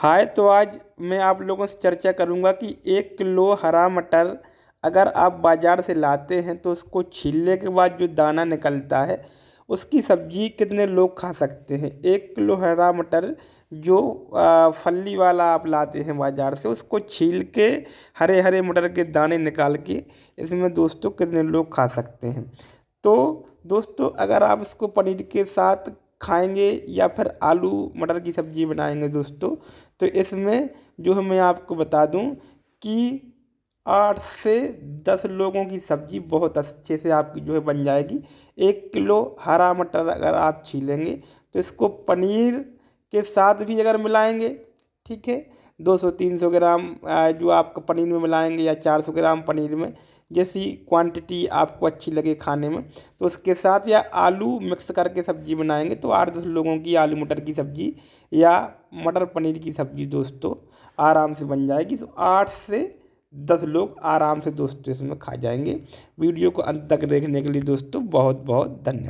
हाय तो आज मैं आप लोगों से चर्चा करूंगा कि एक किलो हरा मटर अगर आप बाज़ार से लाते हैं तो उसको छीलने के बाद जो दाना निकलता है उसकी सब्ज़ी कितने लोग खा सकते हैं एक किलो हरा मटर जो फली वाला आप लाते हैं बाज़ार से उसको छील के हरे हरे मटर के दाने निकाल के इसमें दोस्तों कितने लोग खा सकते हैं तो दोस्तों अगर आप इसको पनीर के साथ खाएंगे या फिर आलू मटर की सब्ज़ी बनाएंगे दोस्तों तो इसमें जो है मैं आपको बता दूं कि आठ से दस लोगों की सब्ज़ी बहुत अच्छे से आपकी जो है बन जाएगी एक किलो हरा मटर अगर आप छीलेंगे तो इसको पनीर के साथ भी अगर मिलाएंगे ठीक है 200-300 ग्राम जो आप पनीर में मिलाएंगे या 400 ग्राम पनीर में जैसी क्वांटिटी आपको अच्छी लगे खाने में तो उसके साथ या आलू मिक्स करके सब्ज़ी बनाएंगे तो आठ दस लोगों की आलू मटर की सब्ज़ी या मटर पनीर की सब्ज़ी दोस्तों आराम से बन जाएगी तो आठ से दस लोग आराम से दोस्तों इसमें खा जाएंगे वीडियो को अंत तक देखने के लिए दोस्तों बहुत बहुत धन्यवाद